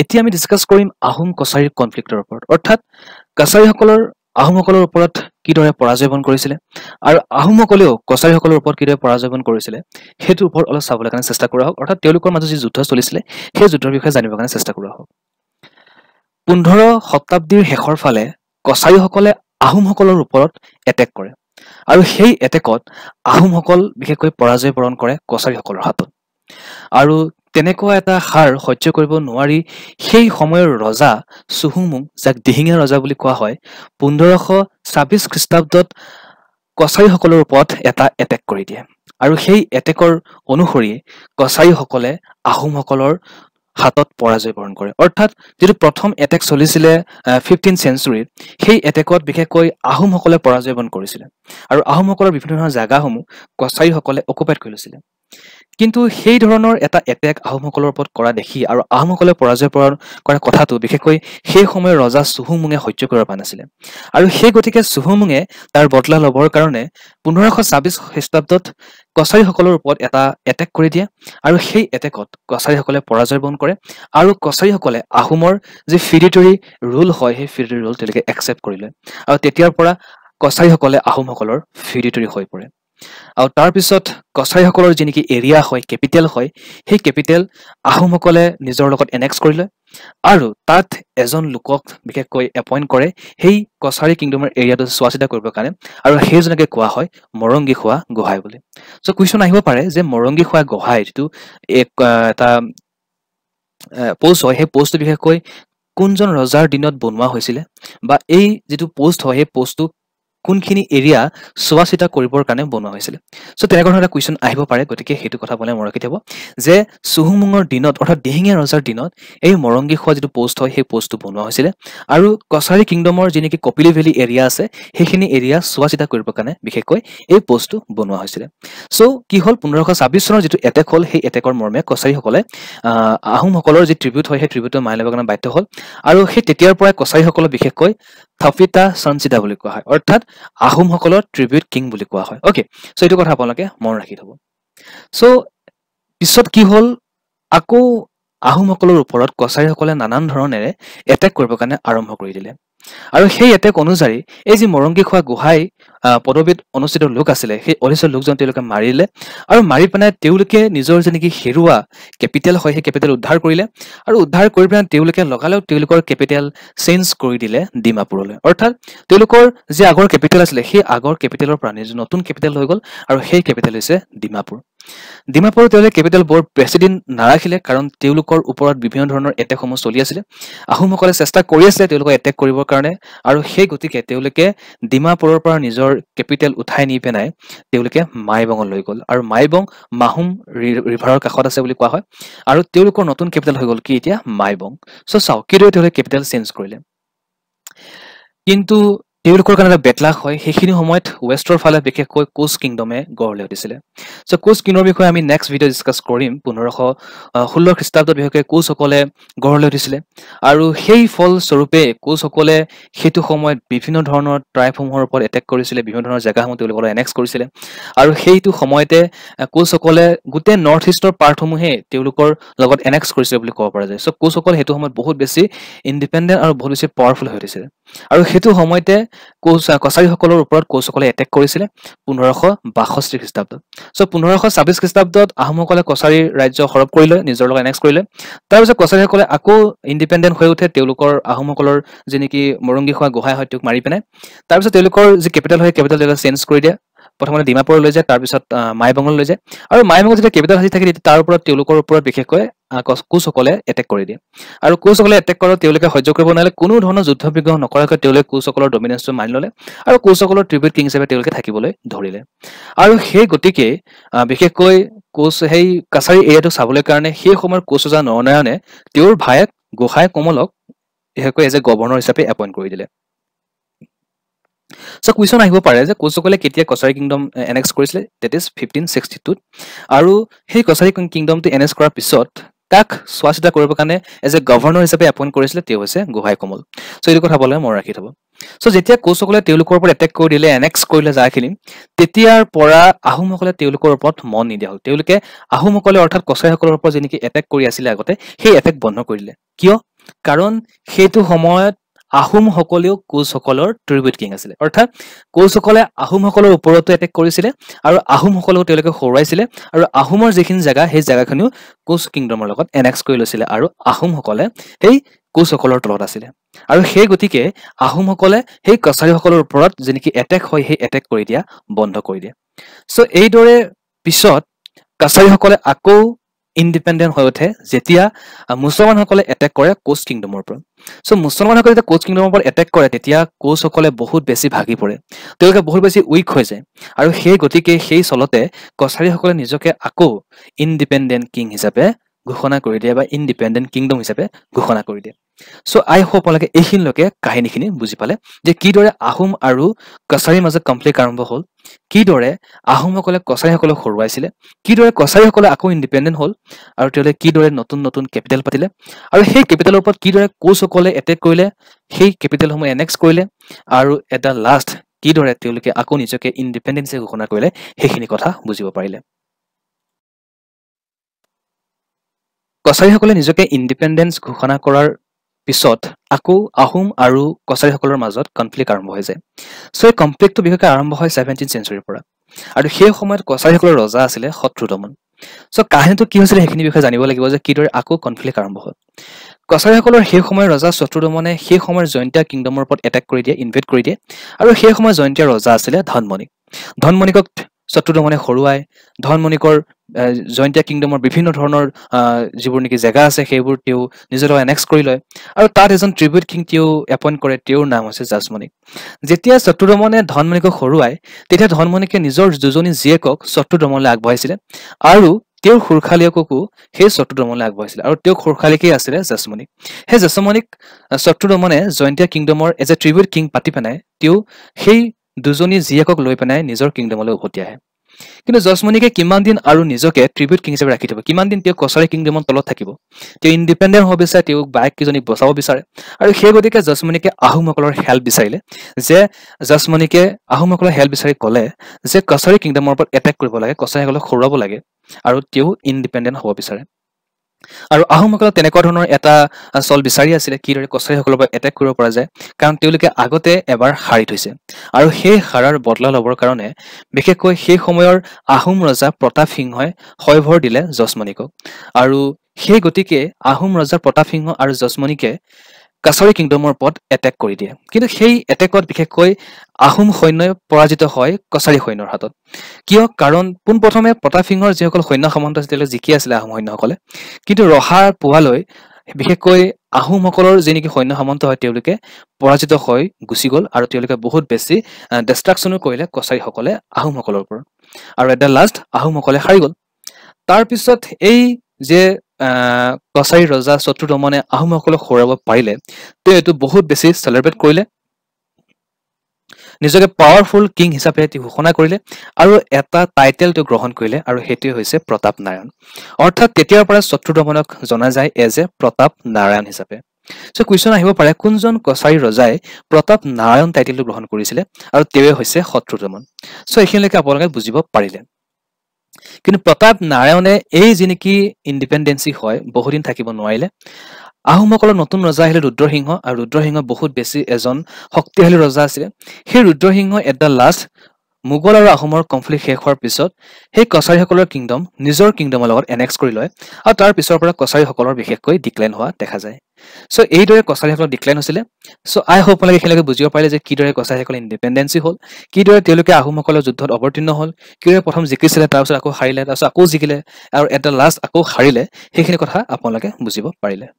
এতিয়া আমি ডিছকাছ কৰিম আহোম কছাৰীৰ কনফ্লিক্টৰ ওপৰত অৰ্থাৎ কছাৰীসকলৰ আহোমসকলৰ ওপৰত কিদৰে পৰাজয় পৰাজয়বন কৰিছিলে আৰু আহোমসকলেও কছাৰীসকলৰ ওপৰত কিদৰে পৰাজয় বন কৰিছিলে সেইটোৰ ওপৰত অলপ চাবলৈ কাৰণে চেষ্টা কৰা হওক অৰ্থাৎ তেওঁলোকৰ মাজত যি যুদ্ধ চলিছিলে সেই যুদ্ধৰ বিষয়ে জানিবৰ কাৰণে চেষ্টা কৰা হওক পোন্ধৰ শতাব্দীৰ শেষৰ ফালে কছাৰীসকলে আহোমসকলৰ ওপৰত এটেক কৰে আৰু সেই এটেকত আহোমসকল বিশেষকৈ পৰাজয় বৰণ কৰে কছাৰীসকলৰ হাতত আৰু তেনেকুৱা এটা সাৰ সহ্য কৰিব নোৱাৰি সেই সময়ৰ ৰজা চুহুমুং যাক দিহিঙীয়া ৰজা বুলি কোৱা হয় পোন্ধৰশ ছাব্বিছ খ্ৰীষ্টাব্দত কছাৰীসকলৰ ওপৰত এটা এটেক কৰি দিয়ে আৰু সেই এটেকৰ অনুসৰি কছাৰীসকলে আহোমসকলৰ হাতত পৰাজয় বৰণ কৰে অৰ্থাৎ যিটো প্ৰথম এটেক চলিছিলে ফিফটিন চেঞ্চুৰীত সেই এটেকত বিশেষকৈ আহোমসকলে পৰাজয় বৰণ কৰিছিলে আৰু আহোমসকলৰ বিভিন্ন ধৰণৰ জাগাসমূহ কছাৰীসকলে অকুপাইড কৰি লৈছিলে কিন্তু সেই ধৰণৰ এটা এটেক আহোমসকলৰ ওপৰত কৰা দেখি আৰু আহোমসকলে পৰাজয় কৰা কথাটো বিশেষকৈ সেই সময়ৰ ৰজা চুহুমুঙে সহ্য কৰিব পৰা নাছিলে আৰু সেই গতিকে চুহুমুঙে তাৰ বদলা ল'বৰ কাৰণে পোন্ধৰশ ছাব্বিছ খ্ৰীষ্টাব্দত কছাৰীসকলৰ ওপৰত এটা এটেক কৰি দিয়ে আৰু সেই এটেকত কছাৰীসকলে পৰাজয় বন কৰে আৰু কছাৰীসকলে আহোমৰ যি ফিডিটৰী ৰুল হয় সেই ফিডিটৰী ৰুল তেওঁলোকে একচেপ্ট কৰি লয় আৰু তেতিয়াৰ পৰা কছাৰীসকলে আহোমসকলৰ ফিডিটৰী হৈ পৰে আৰু পিছত কছাৰীসকলৰ যি নেকি এৰিয়া হয় কেপিটেল হয় সেই কেপিটেল আহোমসকলে নিজৰ লগত এনেক্স কৰি লয় আৰু তাত এজন লোকক বিশেষকৈ এপইণ্ট কৰে সেই কছাৰী কিংডমৰ এৰিয়াটো চোৱা চিতা কৰিবৰ কাৰণে আৰু সেইজনকে কোৱা হয় মৰঙ্গী খোৱা গোহাঁই বুলি চ' কুৱেশ্যন আহিব পাৰে যে মৰঙ্গী খোৱা গোহাঁই যিটো এটা পষ্ট হয় সেই পষ্টটো বিশেষকৈ কোনজন ৰজাৰ দিনত বনোৱা হৈছিলে বা এই যিটো পষ্ট হয় সেই পষ্টটো কোনখিনি এৰিয়া চোৱা চিতা কৰিবৰ কাৰণে বনোৱা হৈছিলে চ' তেনেকুৱা ধৰণৰ এটা কুৱেশ্যন আহিব পাৰে গতিকে সেইটো কথা বনাই মনত ৰাখি থব যে চুহুমুঙৰ দিনত অৰ্থাৎ দিহিঙীয়া ৰজাৰ দিনত এই মৰংগী খোৱা যিটো পষ্ট হয় সেই পষ্টটো বনোৱা হৈছিলে আৰু কছাৰী কিংডমৰ যি নেকি কপিলি ভেলী এৰিয়া আছে সেইখিনি এৰিয়া চোৱা চিতা কৰিবৰ কাৰণে বিশেষকৈ এই পষ্টটো বনোৱা হৈছিলে চ' কি হ'ল পোন্ধৰশ ছাব্বিছ চনৰ যিটো এটেক হ'ল সেই এটেকৰ মৰ্মে কছাৰীসকলে আহোমসকলৰ যি ট্ৰিবিউট হয় সেই ট্ৰিবিউটটো মানি ল'বৰ কাৰণে বাধ্য হ'ল আৰু সেই তেতিয়াৰ পৰাই কছাৰীসকলক বিশেষকৈ থফিতা চঞ্চিতা বুলি কোৱা হয় অৰ্থাৎ আহোমসকলৰ ট্ৰিবিউট কিং বুলি কোৱা হয় অ'কে চ' এইটো কথা আপোনালোকে মন ৰাখি থ'ব চ' পিছত কি হ'ল আকৌ আহোমসকলৰ ওপৰত কছাৰীসকলে নানান ধৰণেৰে এটেক কৰিবৰ কাৰণে আৰম্ভ কৰি দিলে আৰু সেই এটেক অনুযায়ী এই যি মৰংগী খোৱা গোহাই পদবীত অনুষ্ঠিত লোক আছিলে সেই অলিষ্ট লোকজন তেওঁলোকে মাৰিলে আৰু মাৰি পেলাই তেওঁলোকে নিজৰ যে নেকি হেৰুৱা কেপিটেল হয় সেই কেপিটেল উদ্ধাৰ কৰিলে আৰু উদ্ধাৰ কৰি পেলাই তেওঁলোকে লগালেও তেওঁলোকৰ কেপিটেল চেঞ্জ কৰি দিলে ডিমাপুৰলৈ অৰ্থাৎ তেওঁলোকৰ যি আগৰ কেপিটেল আছিলে সেই আগৰ কেপিটেলৰ পৰা নিজ নতুন কেপিটেল হৈ গ'ল আৰু সেই কেপিটেল হৈছে ডিমাপুৰ ডিমাপুৰত তেওঁলোকে কেপিটেল বৰ প্ৰেচিডেণ্ট নাৰাখিলে কাৰণ তেওঁলোকৰ ওপৰত বিভিন্ন ধৰণৰ এটেকসমূহ চলি আছিলে আহোমসকলে চেষ্টা কৰি আছিলে তেওঁলোকক এটেক কৰিবৰ কাৰণে আৰু সেই গতিকে তেওঁলোকে ডিমাপুৰৰ পৰা নিজৰ কেপিটেল উঠাই নি পেনাই তেওঁলোকে মাইবঙলৈ গ'ল আৰু মাইবং মাহুম ৰিভাৰৰ কাষত আছে বুলি কোৱা হয় আৰু তেওঁলোকৰ নতুন কেপিটেল হৈ গ'ল কি এতিয়া মাইবং চ' চাওক কিদৰে তেওঁলোকে কেপিটেল চেঞ্জ কৰিলে কিন্তু তেওঁলোকৰ কাৰণে এটা বেটলাস হয় সেইখিনি সময়ত ৱেষ্টৰ ফালে বিশেষকৈ কোচ কিংডমে গঢ় লৈ উঠিছিলে চ' কোচ কিংডমৰ বিষয়ে আমি নেক্সট ভিডিঅ' ডিছকাছ কৰিম পোন্ধৰশ ষোল্ল খ্ৰীষ্টাব্দত বিশেষকৈ কোচসকলে গঢ় লৈ উঠিছিলে আৰু সেই ফলস্বৰূপে কোচসকলে সেইটো সময়ত বিভিন্ন ধৰণৰ ট্ৰাইবসমূহৰ ওপৰত এটেক কৰিছিলে বিভিন্ন ধৰণৰ জেগাসমূহ তেওঁলোকলৈ এনেক্স কৰিছিলে আৰু সেইটো সময়তে কোচসকলে গোটেই নৰ্থ ইষ্টৰ পাৰ্টসমূহে তেওঁলোকৰ লগত এনেক্স কৰিছিলে বুলি ক'ব পৰা যায় চ' কোচসকল সেইটো সময়ত বহুত বেছি ইণ্ডিপেণ্ডেণ্ট আৰু বহুত বেছি পাৱাৰফুল হৈ উঠিছিলে আৰু সেইটো সময়তে কোচ কছাৰীসকলৰ ওপৰত কোচসকলে এটেক কৰিছিলে পোন্ধৰশ বাষষ্ঠি খ্ৰীষ্টাব্দত চ' পোন্ধৰশ ছাব্বিছ খ্ৰীষ্টাব্দত আহোমসকলে কছাৰী ৰাজ্য সৰব কৰিলে নিজৰ লগত এনেক্স কৰিলে তাৰপিছত কছাৰীসকলে আকৌ ইণ্ডিপেণ্ডেণ্ট হৈ উঠে তেওঁলোকৰ আহোমসকলৰ যি নেকি মৰংগী হোৱা গোহাই হয় তেওঁক মাৰি পিনে তাৰপিছত তেওঁলোকৰ যি কেপিটেল হয় কেপিটেল তেওঁলোকে চেঞ্জ কৰি দিয়ে প্ৰথমতে ডিমাপুৰ লৈ যায় তাৰপিছত মায়াবঙলৈ লৈ যায় আৰু মায়াবঙত যেতিয়া কেপিটেল সাজি থাকে তেতিয়া তাৰ ওপৰত তেওঁলোকৰ ওপৰত বিশেষকৈ কোচসকলে এটেক কৰি দিয়ে আৰু কোচসকলে এটেক কৰাত তেওঁলোকে সহ্য কৰিব নোৱাৰিলে কোনো ধৰণৰ যুদ্ধ বিগ্ৰহ নকৰাকৈ তেওঁলোকে কোচসকলৰ ডমিনেঞ্চটো মানি ল'লে আৰু কোচসকলৰ ট্ৰিবিউট কিং হিচাপে তেওঁলোকে থাকিবলৈ ধৰিলে আৰু সেই গতিকে বিশেষকৈ কোচ সেই কাছাৰী এৰিয়াটো চাবলৈ কাৰণে সেই সময়ত কোচ ৰজা নৰনাৰায়ণে তেওঁৰ ভায়েক গোসাঁই কমলক বিশেষকৈ এজ এ গভৰ্ণৰ হিচাপে এপইণ্ট কৰি দিলে চ' কুৱেশ্যন আহিব পাৰে যে কোচসকলে কেতিয়া কছাৰী কিংডম এনেক্স কৰিছিলে ডেট ইজ ফিফটিন ছিক্সটি টুত আৰু সেই কছাৰী কিংডমটো এনেক্স কৰাৰ পিছত কাক চোৱা চিতা কৰিবৰ কাৰণে এজ এ গভৰ্ণৰ হিচাপে এপইণ্ট কৰিছিলে তেওঁ হৈছে গোহাই কমল চ' এইটো কথা বলে মনত ৰাখি থ'ব চ' যেতিয়া কোচসকলে তেওঁলোকৰ ওপৰত এটেক কৰি দিলে এনেক্স কৰিলে যাখিনি তেতিয়াৰ পৰা আহোমসকলে তেওঁলোকৰ ওপৰত মন নিদিয়া হ'ল তেওঁলোকে আহোমসকলে অৰ্থাৎ কছাৰীসকলৰ ওপৰত যেনেকৈ এটেক কৰি আছিলে আগতে সেই এটেক বন্ধ কৰিলে কিয় কাৰণ সেইটো সময়ত আহোমসকলেও কোচসকলৰ ট্ৰিবিউট কিং আছিলে অৰ্থাৎ কোচসকলে আহোমসকলৰ ওপৰতো এটেক কৰিছিলে আৰু আহোমসকলকো তেওঁলোকে হৰুৱাইছিলে আৰু আহোমৰ যিখিনি জেগা সেই জেগাখিনিও কোচ কিংডমৰ লগত এনেক্স কৰি লৈছিলে আৰু আহোমসকলে সেই কোচসকলৰ তলত আছিলে আৰু সেই গতিকে আহোমসকলে সেই কছাৰীসকলৰ ওপৰত যি নেকি এটেক হয় সেই এটেক কৰি দিয়া বন্ধ কৰি দিয়ে চ' এইদৰে পিছত কছাৰীসকলে আকৌ ইনডিপেণ্ডেণ্ট হৈ উঠে যেতিয়া মুছলমানসকলে এটেক কৰে কোচ কিংডমৰ পৰা চ' মুছলমানসকলে যেতিয়া কোচ কিংডমৰ পৰা এটেক কৰে তেতিয়া কোচসকলে বহুত বেছি ভাগি পৰে তেওঁলোকে বহুত বেছি উইক হৈ যায় আৰু সেই গতিকে সেই চলতে কছাৰীসকলে নিজকে আকৌ ইনডিপেণ্ডেণ্ট কিং হিচাপে ঘোষণা কৰি দিয়ে বা ইনডিপেণ্ডেণ্ট কিংডম হিচাপে ঘোষণা কৰি দিয়ে চ' আই হ'ব আপোনালোকে এইখিনিলৈকে কাহিনীখিনি বুজি পালে যে কিদৰে আহোম আৰু কছাৰীৰ মাজত কমপ্লিট আৰম্ভ হ'ল কিদৰে আহোমসকলে কছাৰীসকলক হৰুৱাইছিলে কিদৰে কছাৰীসকলে আকৌ ইনডিপেণ্ডেণ্ট হ'ল আৰু তেওঁলোকে কিদৰে নতুন নতুন কেপিটেল পাতিলে আৰু সেই কেপিটেলৰ ওপৰত কিদৰে কোচসকলে এটেক কৰিলে সেই কেপিটেলসমূহ এনেক্স কৰিলে আৰু এটা লাষ্ট কিদৰে তেওঁলোকে আকৌ নিজকে ইণ্ডিপেণ্ডেঞ্চে ঘোষণা কৰিলে সেইখিনি কথা বুজিব পাৰিলে কছাৰীসকলে নিজকে ইণ্ডিপেণ্ডেন্স ঘোষণা কৰাৰ পিছত আকৌ আহোম আৰু কছাৰীসকলৰ মাজত কনফ্লিক্ট আৰম্ভ হৈ যায় চ' এই কনফ্লিক্টটো বিশেষকৈ আৰম্ভ হয় ছেভেণ্টিন চেঞ্চুৰীৰ পৰা আৰু সেই সময়ত কছাৰীসকলৰ ৰজা আছিলে শত্ৰুদমন চ' কাহিনীটো কি হৈছিলে সেইখিনি বিষয়ে জানিব লাগিব যে কিদৰে আকৌ কনফ্লিক্ট আৰম্ভ হ'ল কছাৰীসকলৰ সেই সময়ৰ ৰজা শত্ৰুদমনে সেই সময়ৰ জয়ন্তীয়া কিংডমৰ ওপৰত এটেক কৰি দিয়ে ইনভেট কৰি দিয়ে আৰু সেই সময়ৰ জয়ন্তীয়া ৰজা আছিলে ধনমণি ধনমণিকক শত্ৰুদমনে হৰুৱায় ধনমণিকৰ জয়ন্তীয়া কিংডমৰ বিভিন্ন ধৰণৰ যিবোৰ নেকি জেগা আছে সেইবোৰ তেওঁ নিজৰ এনেক্স কৰি লয় আৰু তাত এজন ট্ৰিবিউট কিং তেওঁ এপইণ্ট কৰে তেওঁৰ নাম হৈছে জাজমণিক যেতিয়া চতুৰমনে ধনমণিকক হৰুৱাই তেতিয়া ধনমণিকে নিজৰ দুজনী জীয়েকক চতুৰ্দমনলৈ আগবঢ়াইছিলে আৰু তেওঁৰ সুৰখালীয়ককো সেই চতুৰ্দমনলৈ আগবঢ়াইছিলে আৰু তেওঁ সুৰখালীকেই আছিলে জাজমণিক সেই জাজমণিক চতুৰমনে জয়ন্তীয়া কিংডমৰ এজ এ ট্ৰিবিউট কিং পাতি পেলাই তেওঁ সেই দুজনী জীয়েকক লৈ পেনাই নিজৰ কিংডমলৈ উভতি আহে কিন্তু জচমণিকে কিমান দিন আৰু নিজকে ট্ৰিবিউট কিং হিচাপে ৰাখি থ'ব কিমান দিন তেওঁ কছাৰী কিংডমৰ তলত থাকিব তেওঁ ইনডিপেণ্ডেণ্ট হ'ব বিচাৰে তেওঁক বায়ককেইজনীক বচাব বিচাৰে আৰু সেই গতিকে জচমণিকে আহোমসকলৰ হেল্প বিচাৰিলে যে জচমণিকে আহোমসকলৰ হেল্প বিচাৰি ক'লে যে কছাৰী কিংডমৰ ওপৰত এটেক কৰিব লাগে কছাৰীসকলক হৰুৱাব লাগে আৰু তেওঁ ইনডিপেণ্ডেণ্ট হ'ব বিচাৰে আৰু আহোমসকলক তেনেকুৱা ধৰণৰ এটা চল বিচাৰি আছিলে কিদৰে কছাৰীসকলৰ পৰা এটেক কৰিব পৰা যায় কাৰণ তেওঁলোকে আগতে এবাৰ হাৰি থৈছে আৰু সেই হাৰাৰ বদলা ল'বৰ কাৰণে বিশেষকৈ সেই সময়ৰ আহোম ৰজা প্ৰতাপ সিংহই শয়ভৰ দিলে যশমণিকক আৰু সেই গতিকে আহোম ৰজা প্ৰতাপ সিংহ আৰু যশমণিকে কাছাৰী কিংডমৰ ওপৰত এটেক কৰি দিয়ে কিন্তু সেই এটেকত বিশেষকৈ আহোম সৈন্যই পৰাজিত হয় কছাৰী সৈন্যৰ হাতত কিয় কাৰণ পোনপ্ৰথমে প্ৰতাপ সিঙৰ যিসকল সৈন্য সামন্ত আছিল তেওঁলোকে জিকি আছিলে আহোম সৈন্যসকলে কিন্তু ৰহাৰ পোৱালৈ বিশেষকৈ আহোমসকলৰ যি নেকি সৈন্য সামন্ত হয় তেওঁলোকে পৰাজিত হৈ গুচি গ'ল আৰু তেওঁলোকে বহুত বেছি ডেষ্ট্ৰাকশ্যনো কৰিলে কছাৰীসকলে আহোমসকলৰ ওপৰত আৰু এট দ্য লাষ্ট আহোমসকলে হাৰি গ'ল তাৰপিছত এই যে কছাৰী ৰজা চতুৰ্দমনে আহোমসকলক হৰুৱাব পাৰিলে তেওঁ এইটো বহুত বেছি চেলিব্ৰেট কৰিলে নিজকে পাৱাৰফুল কিং হিচাপে তেওঁ ঘোষণা কৰিলে আৰু এটা টাইটেল তেওঁ গ্ৰহণ কৰিলে আৰু সেইটোৱে হৈছে প্ৰতাপ নাৰায়ণ অৰ্থাৎ তেতিয়াৰ পৰা চতুৰ্দমনক জনা যায় এজ এ প্ৰতাপ নাৰায়ণ হিচাপে চ' কুৱেশ্যন আহিব পাৰে কোনজন কছাৰী ৰজাই প্ৰতাপ নাৰায়ণ টাইটেলটো গ্ৰহণ কৰিছিলে আৰু তেওঁৱে হৈছে শত্ৰুদমন চ' এইখিনিলৈকে আপোনালোকে বুজিব পাৰিলে কিন্তু প্ৰতাপ নাৰায়ণে এই যি নেকি ইণ্ডিপেণ্ডেঞ্চি হয় বহুদিন থাকিব নোৱাৰিলে আহোমসকলৰ নতুন ৰজা আহিলে ৰুদ্ৰসিংহ আৰু ৰুদ্ৰসিংহ বহুত বেছি এজন শক্তিশালী ৰজা আছিলে সেই Rudrasingha at the last Mughal আৰু আহোমৰ কমফ্লিক্ট শেষ হোৱাৰ পিছত সেই কছাৰীসকলৰ কিংডম নিজৰ কিংডমৰ লগত এনেক্স কৰি লয় আৰু তাৰ পিছৰ পৰা কছাৰীসকলৰ বিশেষকৈ ডিক্লাইন হোৱা দেখা যায় চ' এইদৰে কছাৰীসকলৰ ডিক্লাইন হৈছিলে চ' আই হ'ব লাগে সেইলৈকে বুজিব পাৰিলে যে কিদৰে কছাৰীসকলে ইণ্ডিপেণ্ডেঞ্চি হ'ল কিদৰে তেওঁলোকে আহোমসকলৰ যুদ্ধত অৱতীৰ্ণ হ'ল কিদৰে প্ৰথম জিকিছিলে তাৰপিছত আকৌ হাৰিলে তাৰপিছত আকৌ জিকিলে আৰু এট দ্য লাষ্ট আকৌ হাৰিলে সেইখিনি কথা আপোনালোকে বুজিব পাৰিলে